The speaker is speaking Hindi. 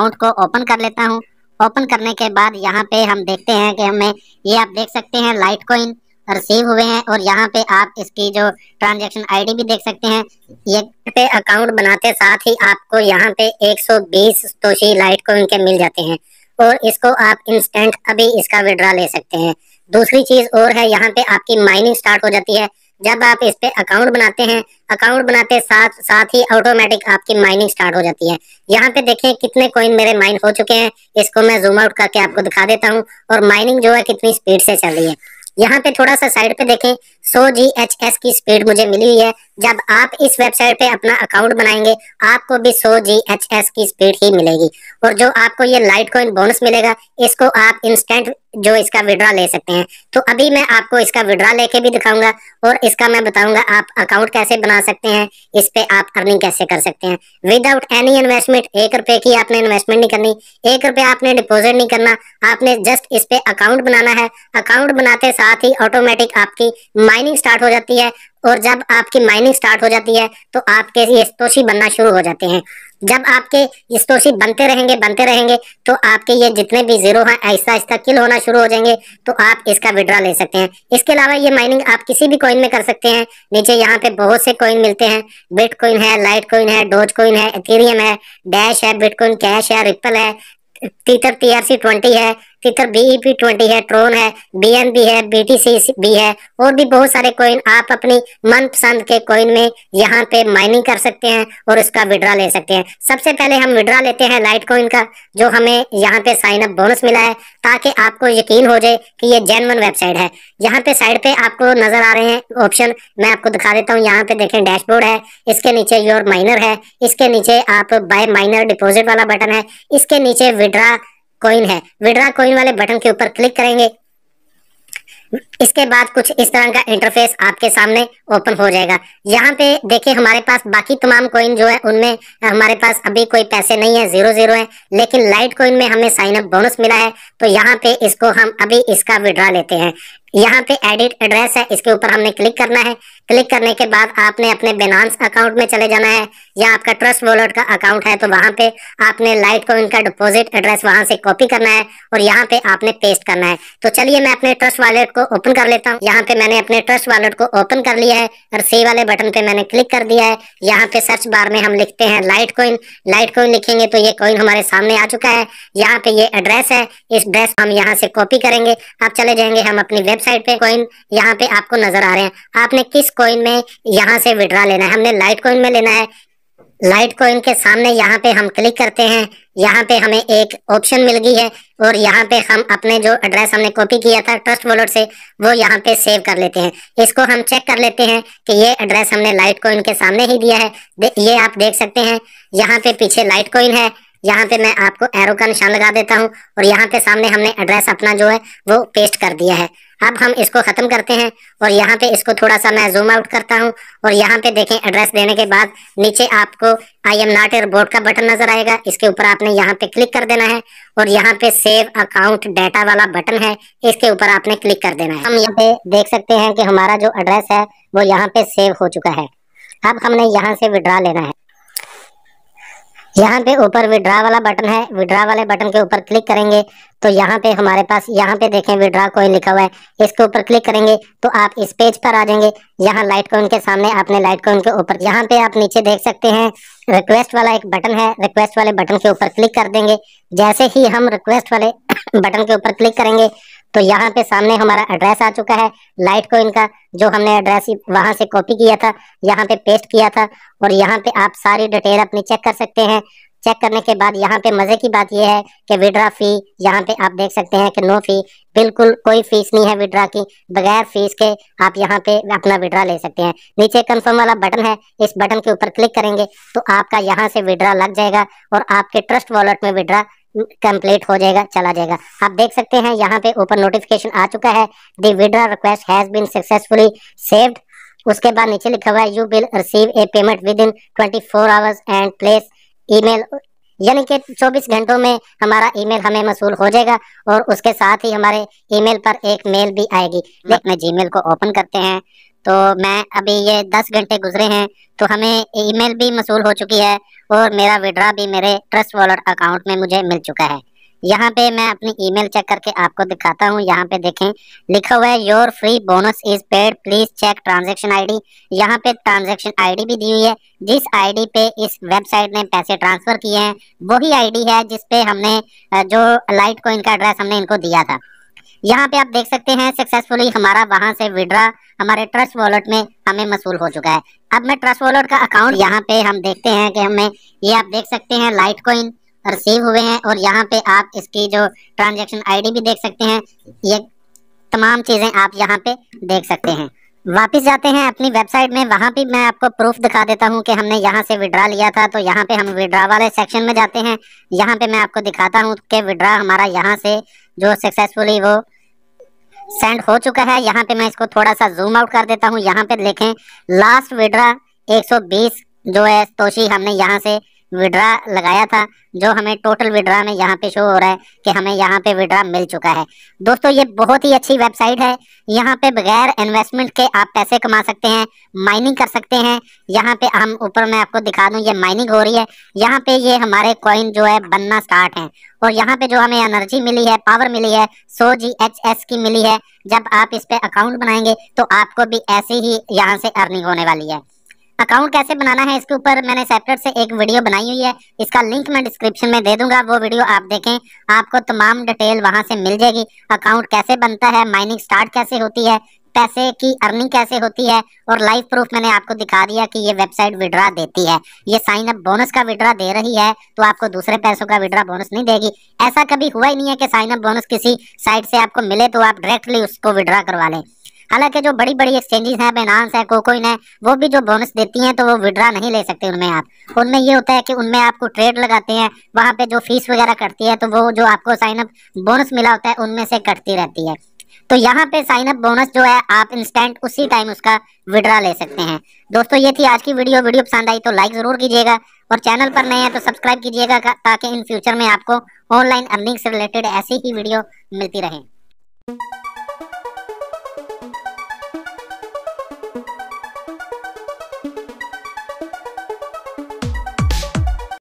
अकाउंट को ओपन कर लेता हूँ ओपन करने के बाद यहाँ पे हम देखते हैं कि हमें ये आप देख सकते हैं लाइट कोइन रिसीव हुए हैं और यहाँ पे आप इसकी जो ट्रांजेक्शन आईडी भी देख सकते हैं ये पे अकाउंट बनाते साथ ही आपको यहाँ पे 120 सौ बीस लाइट कोइन के मिल जाते हैं और इसको आप इंस्टेंट अभी इसका विड्रा ले सकते हैं दूसरी चीज़ और है यहाँ पे आपकी माइनिंग स्टार्ट हो जाती है जब आप इस पे अकाउंट बनाते हैं अकाउंट बनाते साथ साथ ही ऑटोमेटिक आपकी माइनिंग स्टार्ट हो जाती है यहाँ पे देखें कितने कॉइन मेरे माइन हो चुके हैं इसको मैं जूम आउट करके आपको दिखा देता हूँ और माइनिंग जो है कितनी स्पीड से चल रही है यहाँ पे थोड़ा सा साइड पे देखें सौ जी एच एस की स्पीड मुझे मिली हुई है जब आप इस वेबसाइट पे अपना अकाउंट बनाएंगे आपको भी सौ जी एच एस की स्पीड ही मिलेगी और जो आपको ये लाइट कॉइन बोनस मिलेगा इसको आप इंस्टेंट जो इसका विड्रा ले सकते हैं तो अभी मैं आपको इसका विड्रा लेके भी दिखाऊंगा और इसका मैं बताऊंगा आप अकाउंट कैसे बना सकते हैं इस पे आप अर्निंग कैसे कर सकते हैं विदाउट एनी इन्वेस्टमेंट एक रुपए की आपने इन्वेस्टमेंट नहीं करनी एक रुपए आपने डिपॉजिट नहीं करना आपने जस्ट इस पे अकाउंट बनाना है अकाउंट बनाते साथ ही ऑटोमेटिक आपकी माइंड माइनिंग स्टार्ट हो जाती है और जब आपकी माइनिंग स्टार्ट हो जाती है तो आपके ये स्तोषी बनना शुरू हो जाते हैं जब आपके ये स्तोषी बनते रहेंगे बनते रहेंगे तो आपके ये जितने भी जीरो हैं ऐसा ऐसा किल होना शुरू हो जाएंगे तो आप इसका विड्रा ले सकते हैं इसके अलावा ये माइनिंग आप किसी भी कॉइन में कर सकते हैं नीचे यहाँ पे बहुत से कॉइन मिलते हैं बिट कॉइन है लाइट कॉइन है डोज कॉइन है एथेरियम है डैश है बिटकॉइन कैश है रिपल है Tether T R C twenty है तितर बीईपी ट्वेंटी है ट्रोन है बीएनबी है बीटीसी भी है और भी बहुत सारे कॉइन आप अपनी मनपसंद के कॉइन में यहाँ पे माइनिंग कर सकते हैं और उसका विड्रा ले सकते हैं सबसे पहले हम विड्रा लेते हैं लाइट कॉइन का जो हमें यहाँ पे साइन अप बोनस मिला है ताकि आपको यकीन हो जाए कि ये जेनवन वेबसाइट है यहाँ पे साइड पे आपको नजर आ रहे हैं ऑप्शन मैं आपको दिखा देता हूँ यहाँ पे देखें डैशबोर्ड है इसके नीचे योर माइनर है इसके नीचे आप बाय माइनर डिपोजिट वाला बटन है इसके नीचे विड्रा कॉइन है विड्रा कॉइन वाले बटन के ऊपर क्लिक करेंगे इसके बाद कुछ इस तरह का इंटरफेस आपके सामने ओपन हो जाएगा यहाँ पे देखिए हमारे पास बाकी तमाम कोइन जो है उनमें हमारे पास अभी कोई पैसे नहीं है जीरो जीरो है लेकिन लाइट कोइन में हमें साइन अप बोनस मिला है तो यहाँ पे इसको हम अभी इसका विड्रा लेते हैं यहाँ पे एडिट एड्रेस है इसके ऊपर हमने क्लिक करना है क्लिक करने के बाद आपने अपने बेनांस अकाउंट में चले जाना है या आपका ट्रस्ट वॉलेट का अकाउंट है तो वहां पे आपने लाइट को का डिपॉजिट एड्रेस वहां से कॉपी करना है और यहाँ पे आपने पेस्ट करना है तो चलिए मैं अपने ट्रस्ट वॉलेट को ओपन कर लेता हूँ यहाँ पे मैंने अपने ट्रस्ट वॉलेट को ओपन कर लिया है और सी वाले बटन पे मैंने क्लिक कर दिया है यहाँ पे सर्च बार में हम लिखते हैं लाइट कोइन लाइट कोइन लिखेंगे तो ये कॉइन हमारे सामने आ चुका है यहाँ पे ये एड्रेस है इस एड्रेस हम यहाँ से कॉपी करेंगे आप चले जाएंगे हम अपनी वेबसाइट पे कॉइन यहाँ पे आपको नजर आ रहे हैं आपने किस कॉइन में यहाँ से विड्रा लेना है हमने लाइट कॉइन में लेना है लाइट कॉइन के सामने यहाँ पे हम क्लिक करते हैं यहाँ पे हमें एक ऑप्शन मिल गई है और यहाँ पे हम अपने जो एड्रेस हमने कॉपी किया था ट्रस्ट वॉलेट से वो यहाँ पे सेव कर लेते हैं इसको हम चेक कर लेते हैं कि ये एड्रेस हमने लाइट कॉइन के सामने ही दिया है ये आप देख सकते हैं यहाँ पे पीछे लाइट कॉइन है यहाँ पे मैं आपको एरो का निशान लगा देता हूँ और यहाँ पे सामने हमने एड्रेस अपना जो है वो पेस्ट कर दिया है अब हम इसको ख़त्म करते हैं और यहाँ पे इसको थोड़ा सा मैं जूम आउट करता हूँ और यहाँ पे देखें एड्रेस देने के बाद नीचे आपको आई एम नॉट एयरबोर्ड का बटन नज़र आएगा इसके ऊपर आपने यहाँ पे क्लिक कर देना है और यहाँ पे सेव अकाउंट डाटा वाला बटन है इसके ऊपर आपने क्लिक कर देना है हम यहाँ पे देख सकते हैं कि हमारा जो एड्रेस है वो यहाँ पे सेव हो चुका है अब हमने यहाँ से विड्रा लेना है यहाँ पे ऊपर विड्रा वाला बटन है विड्रा वाले बटन के ऊपर क्लिक करेंगे तो यहाँ पे हमारे पास यहाँ पे देखें विड्रा कोई लिखा हुआ है इसके ऊपर क्लिक करेंगे तो आप इस पेज पर आ जाएंगे यहाँ लाइट कोइन के सामने आपने लाइट कोइन के ऊपर यहाँ पे आप नीचे देख सकते हैं रिक्वेस्ट वाला एक बटन है रिक्वेस्ट वाले बटन के ऊपर क्लिक कर देंगे जैसे ही हम रिक्वेस्ट वाले बटन के ऊपर क्लिक करेंगे तो यहाँ पे सामने हमारा एड्रेस आ चुका है लाइट को इनका जो हमने एड्रेस वहाँ से कॉपी किया था यहाँ पे पेस्ट किया था और यहाँ पे आप सारी डिटेल अपनी चेक कर सकते हैं चेक करने के बाद यहाँ पे मज़े की बात यह है कि विड्रा फ़ी यहाँ पे आप देख सकते हैं कि नो फ़ी बिल्कुल कोई फ़ीस नहीं है विड्रा की बगैर फ़ीस के आप यहाँ पे अपना विड्रा ले सकते हैं नीचे कंफर्म वाला बटन है इस बटन के ऊपर क्लिक करेंगे तो आपका यहाँ से विड्रा लग जाएगा और आपके ट्रस्ट वॉलेट में विड्रा कंप्लीट हो जाएगा चला जाएगा आप देख सकते हैं यहाँ पे ऊपर नोटिफिकेशन आ चुका है the withdraw request has been successfully saved उसके बाद नीचे लिखा हुआ है you will receive a payment within twenty four hours and place email यानी कि 24 घंटों में हमारा ईमेल हमें मसूल हो जाएगा और उसके साथ ही हमारे ईमेल पर एक मेल भी आएगी अपने हाँ। जीमेल को ओपन करते हैं तो मैं अभी ये दस घंटे गुजरे हैं तो हमें ईमेल भी मसूल हो चुकी है और मेरा विड्रा भी मेरे ट्रस्ट वॉलेट अकाउंट में मुझे मिल चुका है यहाँ पे मैं अपनी ईमेल चेक करके आपको दिखाता हूँ यहाँ पे देखें लिखा हुआ है your free bonus is paid please check transaction I D यहाँ पे आई डी भी दी हुई है जिस डी पे इस वेबसाइट ने पैसे ट्रांसफर किए हैं वही डी है जिसपे हमने जो लाइट को का एड्रेस हमने इनको दिया था यहाँ पे आप देख सकते हैं सक्सेसफुली हमारा वहां से विड्रा हमारे ट्रस्ट वॉलेट में हमें मसूल हो चुका है अब मैं ट्रस्ट वॉलेट का अकाउंट यहाँ पे हम देखते हैं कि हमें ये आप देख सकते हैं लाइट कोइन रिसीव हुए हैं और यहाँ पे आप इसकी जो ट्रांजेक्शन आई भी देख सकते हैं ये तमाम चीज़ें आप यहाँ पे देख सकते हैं वापस जाते हैं अपनी वेबसाइट में वहाँ भी मैं आपको प्रूफ दिखा देता हूँ कि हमने यहाँ से विड्रा लिया था तो यहाँ पे हम विड्रा वाले सेक्शन में जाते हैं यहाँ पे मैं आपको दिखाता हूँ कि विड्रा हमारा यहाँ से जो सक्सेसफुली वो सेंड हो चुका है यहाँ पे मैं इसको थोड़ा सा जूम आउट कर देता हूँ यहाँ पे देखें लास्ट विड्रा एक जो है तोशी हमने यहाँ से विड्रा लगाया था जो हमें टोटल विड्रा में यहाँ पे शो हो रहा है कि हमें यहाँ पे विड्रा मिल चुका है दोस्तों ये बहुत ही अच्छी वेबसाइट है यहाँ पे बगैर इन्वेस्टमेंट के आप पैसे कमा सकते हैं माइनिंग कर सकते हैं यहाँ पे हम ऊपर मैं आपको दिखा दूँ ये माइनिंग हो रही है यहाँ पे ये हमारे कॉइन जो है बनना स्टार्ट है और यहाँ पे जो हमें एनर्जी मिली है पावर मिली है सो जी एच एस की मिली है जब आप इस पर अकाउंट बनाएंगे तो आपको भी ऐसे ही यहाँ से अर्निंग होने वाली है अकाउंट कैसे बनाना है इसके ऊपर मैंने सेपरेट से एक वीडियो बनाई हुई है इसका लिंक मैं डिस्क्रिप्शन में दे दूंगा वो वीडियो आप देखें आपको तमाम डिटेल वहां से मिल जाएगी अकाउंट कैसे बनता है माइनिंग स्टार्ट कैसे होती है पैसे की अर्निंग कैसे होती है और लाइफ प्रूफ मैंने आपको दिखा दिया कि ये वेबसाइट विड्रा देती है ये साइन अप बोनस का विड्रा दे रही है तो आपको दूसरे पैसों का विड्रा बोनस नहीं देगी ऐसा कभी हुआ ही नहीं है कि साइन अप बोनस किसी साइट से आपको मिले तो आप डायरेक्टली उसको विड्रा करवा लें हालांकि जो बड़ी बड़ी एक्सचेंजेस हैं बेनांस है कोकोइन है वो भी जो बोनस देती हैं तो वो विड्रा नहीं ले सकते उनमें आप उनमें ये होता है कि उनमें आपको ट्रेड लगाते हैं वहाँ पे जो फीस वगैरह कटती है तो वो जो आपको साइनअप बोनस मिला होता है उनमें से कटती रहती है तो यहाँ पे साइन अप बोनस जो है आप इंस्टेंट उसी टाइम उसका विड्रा ले सकते हैं दोस्तों ये थी आज की वीडियो वीडियो पसंद आई तो लाइक ज़रूर कीजिएगा और चैनल पर नए हैं तो सब्सक्राइब कीजिएगा ताकि इन फ्यूचर में आपको ऑनलाइन अर्निंग से रिलेटेड ऐसी ही वीडियो मिलती रहे